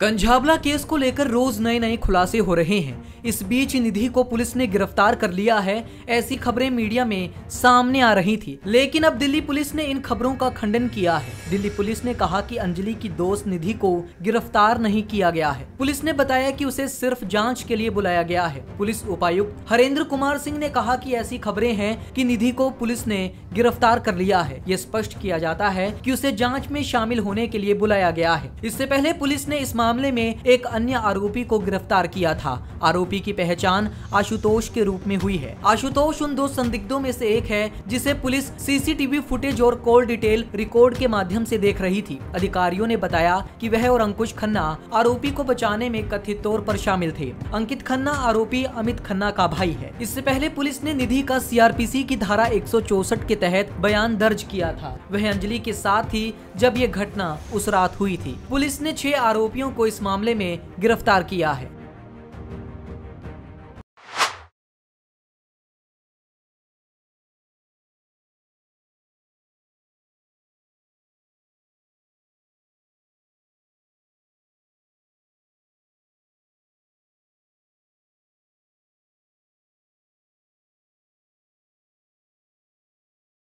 कंझाबला case को लेकर रोज नए नए खुलासे हो रहे हैं इस बीच निधि को पुलिस ने गिरफ्तार कर लिया है ऐसी खबरें मीडिया में सामने आ रही थी लेकिन अब दिल्ली पुलिस ने इन खबरों का खंडन किया है दिल्ली पुलिस ने कहा कि अंजलि की दोस्त निधि को गिरफ्तार नहीं किया गया है पुलिस ने बताया कि उसे सिर्फ जाँच के लिए बुलाया गया है पुलिस उपायुक्त हरेंद्र कुमार सिंह ने कहा की ऐसी खबरें हैं की निधि को पुलिस ने गिरफ्तार कर लिया है ये स्पष्ट किया जाता है की उसे जाँच में शामिल होने के लिए बुलाया गया है इससे पहले पुलिस ने इस मामले में एक अन्य आरोपी को गिरफ्तार किया था आरोपी की पहचान आशुतोष के रूप में हुई है आशुतोष उन दो संदिग्धों में से एक है जिसे पुलिस सीसीटीवी फुटेज और कॉल डिटेल रिकॉर्ड के माध्यम से देख रही थी अधिकारियों ने बताया कि वह और अंकुश खन्ना आरोपी को बचाने में कथित तौर पर शामिल थे अंकित खन्ना आरोपी अमित खन्ना का भाई है इससे पहले पुलिस ने निधि का सीआरपीसी की धारा 164 के तहत बयान दर्ज किया था वह अंजलि के साथ थी जब ये घटना उस रात हुई थी पुलिस ने छह आरोपियों को इस मामले में गिरफ्तार किया है